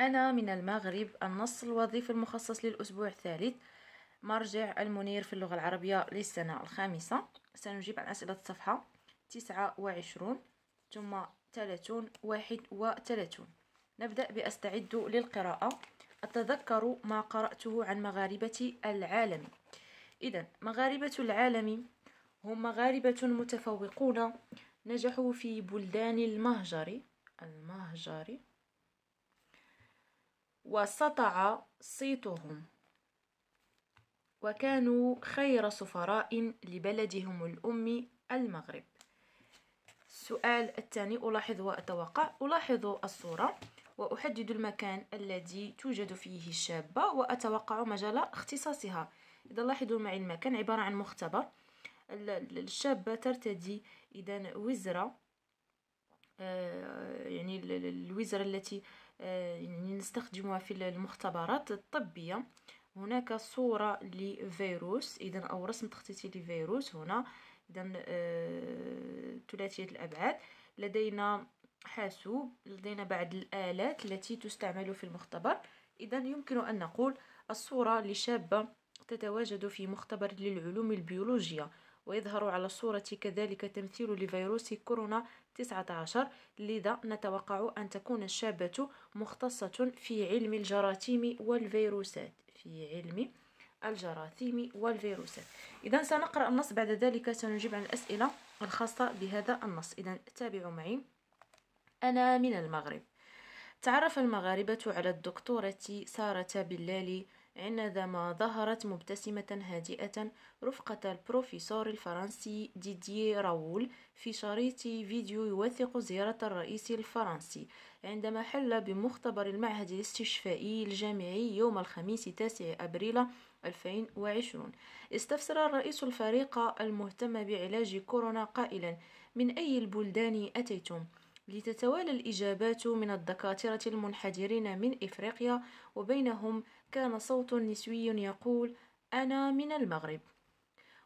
أنا من المغرب النص الوظيفي المخصص للأسبوع الثالث مرجع المنير في اللغة العربية للسنة الخامسة سنجيب عن أسئلة الصفحة تسعة وعشرون ثم ثلاثون واحد وثلاثون نبدأ بأستعد للقراءة أتذكر ما قرأته عن مغاربة العالم إذا مغاربة العالم هم مغاربة متفوقون نجحوا في بلدان المهجر المهجر وسطع صيتهم وكانوا خير سفراء لبلدهم الأم المغرب السؤال الثاني ألاحظ وأتوقع ألاحظ الصورة وأحدد المكان الذي توجد فيه الشابة وأتوقع مجال اختصاصها إذا لاحظوا معي المكان عبارة عن مختبر الشابة ترتدي إذا وزرة آه، يعني الوزرة التي يعني نستخدمها في المختبرات الطبية هناك صورة لفيروس اذا او رسم تخطيطي لفيروس هنا اذا آه، ثلاثية الابعاد لدينا حاسوب لدينا بعض الالات التي تستعمل في المختبر اذا يمكن ان نقول الصورة لشابة تتواجد في مختبر للعلوم البيولوجية ويظهر على الصورة كذلك تمثيل لفيروس كورونا 19 لذا نتوقع أن تكون الشابة مختصة في علم الجراثيم والفيروسات في علم الجراثيم والفيروسات إذا سنقرأ النص بعد ذلك سنجيب عن الأسئلة الخاصة بهذا النص إذا تابعوا معي أنا من المغرب تعرف المغاربة على الدكتورة سارة بلالي عندما ظهرت مبتسمة هادئة رفقة البروفيسور الفرنسي ديدي راول في شريط فيديو يوثق زيارة الرئيس الفرنسي عندما حل بمختبر المعهد الاستشفائي الجامعي يوم الخميس 9 أبريل 2020 استفسر الرئيس الفريق المهتم بعلاج كورونا قائلا من أي البلدان أتيتم؟ لتتوالى الإجابات من الدكاترة المنحدرين من إفريقيا وبينهم كان صوت نسوي يقول أنا من المغرب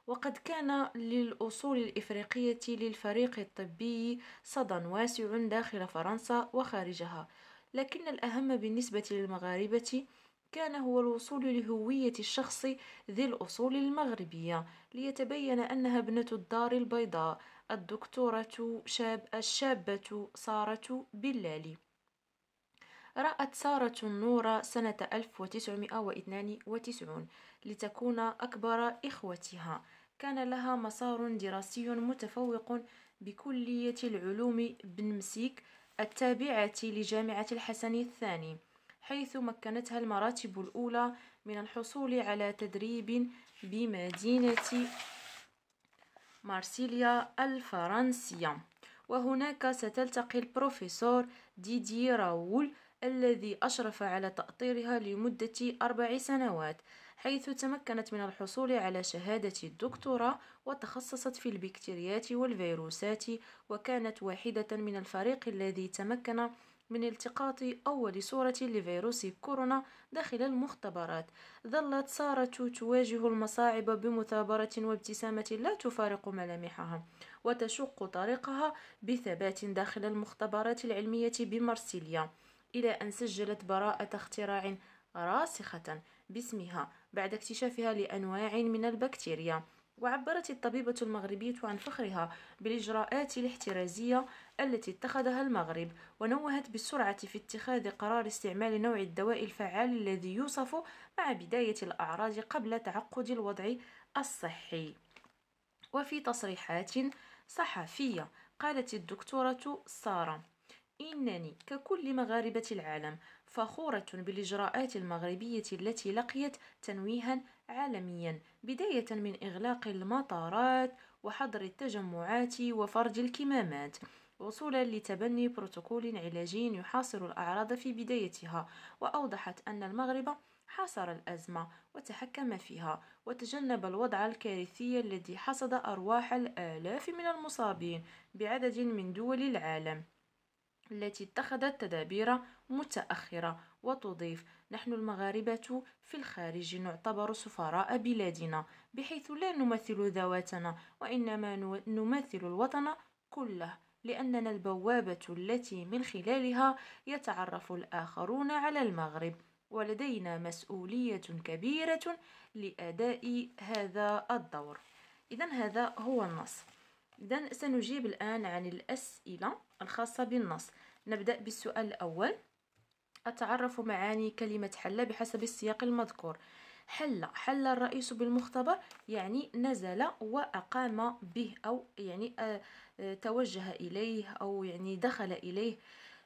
وقد كان للأصول الإفريقية للفريق الطبي صدى واسع داخل فرنسا وخارجها لكن الأهم بالنسبة للمغاربة كان هو الوصول لهوية الشخص ذي الأصول المغربية ليتبين أنها ابنة الدار البيضاء الدكتورة شاب الشابة سارة بلالي رأت سارة النور سنة 1992 لتكون أكبر إخوتها كان لها مسار دراسي متفوق بكلية العلوم بنمسيك التابعة لجامعة الحسن الثاني حيث مكنتها المراتب الأولى من الحصول على تدريب بمدينة مارسيليا الفرنسية وهناك ستلتقي البروفيسور ديدي راول الذي أشرف على تأطيرها لمدة أربع سنوات حيث تمكنت من الحصول على شهادة الدكتوراه وتخصصت في البكتيريات والفيروسات وكانت واحدة من الفريق الذي تمكن من التقاط أول صورة لفيروس كورونا داخل المختبرات ظلت سارة تواجه المصاعب بمثابرة وابتسامة لا تفارق ملامحها وتشق طريقها بثبات داخل المختبرات العلمية بمرسيليا إلى أن سجلت براءة اختراع راسخة باسمها بعد اكتشافها لأنواع من البكتيريا وعبرت الطبيبة المغربية عن فخرها بالإجراءات الاحترازية التي اتخذها المغرب ونوهت بالسرعة في اتخاذ قرار استعمال نوع الدواء الفعال الذي يوصف مع بداية الأعراض قبل تعقد الوضع الصحي وفي تصريحات صحفية قالت الدكتورة سارة إنني ككل مغاربة العالم فخورة بالإجراءات المغربية التي لقيت تنويها عالميا بداية من إغلاق المطارات وحظر التجمعات وفرج الكمامات وصولا لتبني بروتوكول علاجي يحاصر الأعراض في بدايتها وأوضحت أن المغرب حاصر الأزمة وتحكم فيها وتجنب الوضع الكارثي الذي حصد أرواح الآلاف من المصابين بعدد من دول العالم التي اتخذت تدابير متأخرة وتضيف نحن المغاربة في الخارج نعتبر سفراء بلادنا بحيث لا نمثل ذواتنا وإنما نمثل الوطن كله لأننا البوابة التي من خلالها يتعرف الآخرون على المغرب ولدينا مسؤولية كبيرة لأداء هذا الدور إذا هذا هو النص إذا سنجيب الآن عن الأسئلة الخاصة بالنص نبدأ بالسؤال الأول أتعرف معاني كلمة حل بحسب السياق المذكور حل حل الرئيس بالمختبر يعني نزل وأقام به أو يعني آه، آه، توجه إليه أو يعني دخل إليه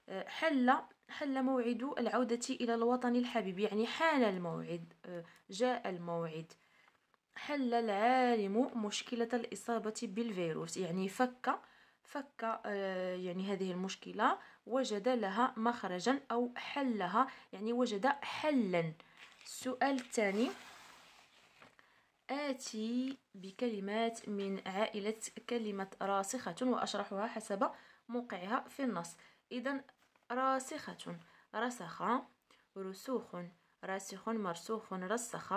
آه، حل حل موعد العودة إلى الوطن الحبيب يعني حان الموعد جاء الموعد حل العالم مشكلة الإصابة بالفيروس يعني فك فك آه، يعني هذه المشكلة وجد لها مخرجا أو حلها يعني وجد حلا السؤال الثاني آتي بكلمات من عائلة كلمة راسخة وأشرحها حسب موقعها في النص إذا راسخة رسخ رسوخ راسخ مرسوخ رسخ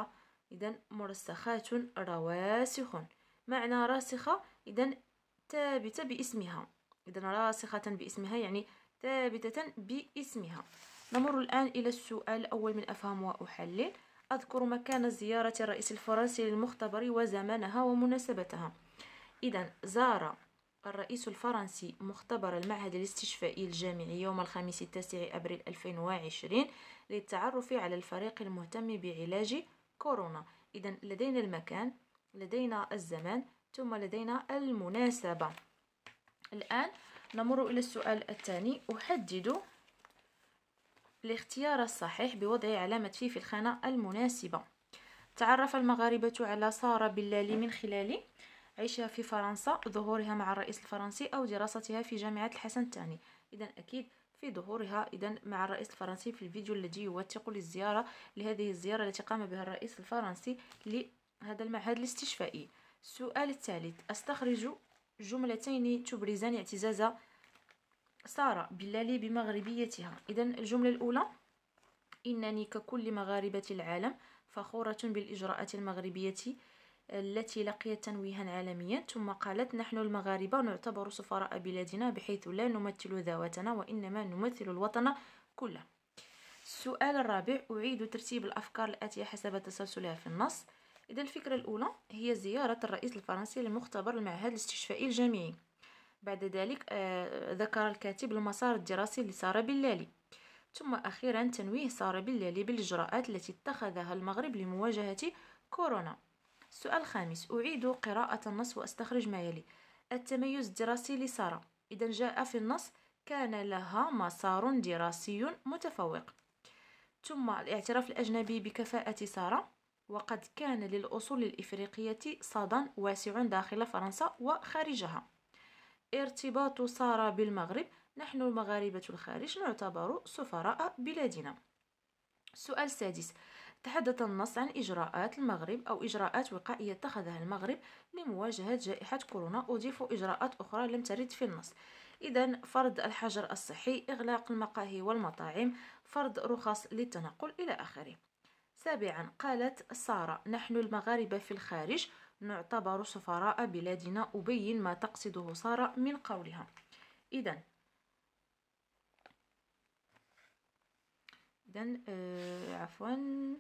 إذا مرسخات رواسخ معنى راسخة إذا ثابتة باسمها إذا راسخة باسمها يعني ثابتة باسمها نمر الآن إلى السؤال الأول من أفهم وأحلل أذكر مكان زيارة الرئيس الفرنسي للمختبر وزمانها ومناسبتها إذا زار الرئيس الفرنسي مختبر المعهد الاستشفائي الجامعي يوم الخميس التاسع أبريل 2020 للتعرف على الفريق المهتم بعلاج كورونا إذا لدينا المكان لدينا الزمان ثم لدينا المناسبة الآن نمر إلى السؤال الثاني أحدد الاختيار الصحيح بوضع علامة في في الخانة المناسبة تعرف المغاربة على سارة بلالي من خلال عيشها في فرنسا ظهورها مع الرئيس الفرنسي أو دراستها في جامعة الحسن الثاني إذا أكيد في ظهورها إذا مع الرئيس الفرنسي في الفيديو الذي يوثق للزيارة لهذه الزيارة التي قام بها الرئيس الفرنسي لهذا المعهد الاستشفائي السؤال الثالث أستخرج جملتين تبرزان اعتزاز سارة بلالي بمغربيتها إذا الجملة الأولى إنني ككل مغاربة العالم فخورة بالإجراءات المغربية التي لقيت تنويها عالميا ثم قالت نحن المغاربة نعتبر سفراء بلادنا بحيث لا نمثل ذواتنا وإنما نمثل الوطن كله السؤال الرابع أعيد ترتيب الأفكار الآتية حسب تسلسلها في النص إذا الفكرة الأولى هي زيارة الرئيس الفرنسي لمختبر المعهد الاستشفائي الجامعي بعد ذلك آه، ذكر الكاتب المسار الدراسي لسارة بلالي ثم أخيرا تنويه سارة بلالي بالإجراءات التي اتخذها المغرب لمواجهة كورونا السؤال الخامس أعيد قراءة النص وأستخرج ما يلي التميز الدراسي لسارة إذا جاء في النص كان لها مسار دراسي متفوق ثم الاعتراف الأجنبي بكفاءة سارة وقد كان للأصول الإفريقية صدى واسع داخل فرنسا وخارجها ارتباط سارة بالمغرب نحن المغاربة الخارج نعتبر سفراء بلادنا السؤال السادس تحدث النص عن إجراءات المغرب أو إجراءات وقائية اتخذها المغرب لمواجهة جائحة كورونا أضيف إجراءات أخرى لم ترد في النص إذا فرض الحجر الصحي إغلاق المقاهي والمطاعم فرض رخص للتنقل إلى آخره سابعا قالت سارة نحن المغاربة في الخارج نعتبر سفراء بلادنا أبين ما تقصده سارة من قولها إذا إذا آه عفوا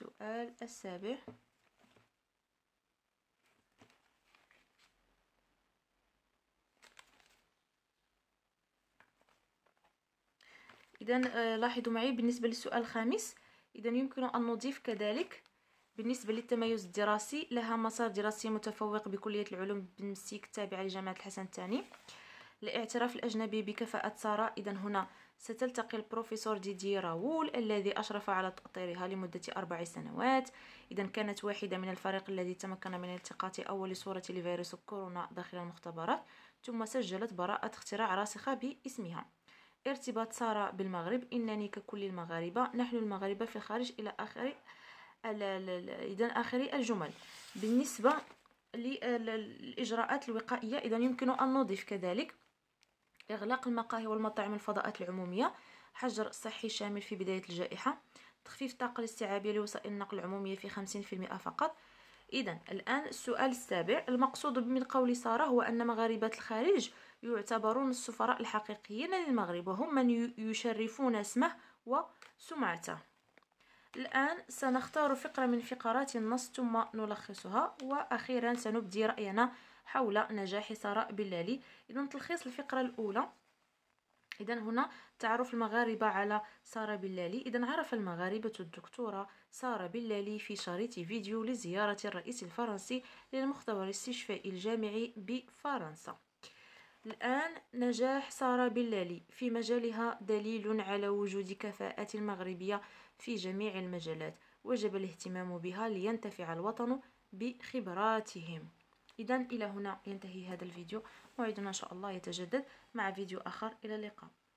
السؤال السابع إذا آه، لاحظوا معي بالنسبة للسؤال الخامس إذا يمكن أن نضيف كذلك بالنسبة للتميز الدراسي لها مسار دراسي متفوق بكلية العلوم بالمسيك التابعة لجامعة الحسن الثاني الاعتراف الأجنبي بكفاءة سارة إذا هنا ستلتقي البروفيسور ديدي راول الذي أشرف على تأطيرها لمدة أربع سنوات إذا كانت واحدة من الفريق الذي تمكن من التقاط أول صورة لفيروس كورونا داخل المختبرات ثم سجلت براءة اختراع راسخة باسمها ارتباط سارة بالمغرب إنني ككل المغاربة نحن المغاربة في الخارج إلى آخر إذا آخر الجمل بالنسبة للإجراءات الوقائية إذا يمكن أن نضيف كذلك إغلاق المقاهي والمطاعم الفضاءات العمومية حجر صحي شامل في بداية الجائحة تخفيف الطاقة الاستيعابية لوسائل النقل العمومية في 50% فقط إذا الآن السؤال السابع المقصود من قول سارة هو أن مغاربة الخارج يعتبرون السفراء الحقيقيين للمغرب وهم من يشرفون اسمه وسمعته الآن سنختار فقرة من فقرات النص ثم نلخصها وأخيرا سنبدي رأينا حول نجاح سراء بلالي اذا تلخيص الفقره الاولى اذا هنا تعرف المغاربه على ساره بلالي اذا عرف المغاربه الدكتوره ساره بلالي في شريط فيديو لزياره الرئيس الفرنسي للمختبر الاستشفائي الجامعي بفرنسا الآن نجاح سارة بلالي في مجالها دليل على وجود كفاءات المغربية في جميع المجالات وجب الاهتمام بها لينتفع الوطن بخبراتهم اذا الى هنا ينتهي هذا الفيديو موعدنا ان شاء الله يتجدد مع فيديو اخر الى اللقاء